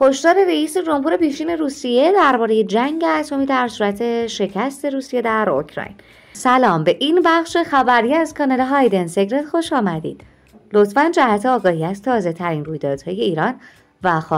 هشدار رئیس جمهور پیشین روسیه درباره جنگ اتمی در صورت شکست روسیه در اوکراین سلام به این بخش خبری از کانال هایدن سگرت خوش آمدید لطفا جهت آگاهی از تازه ترین رویدادهای ایران و خب-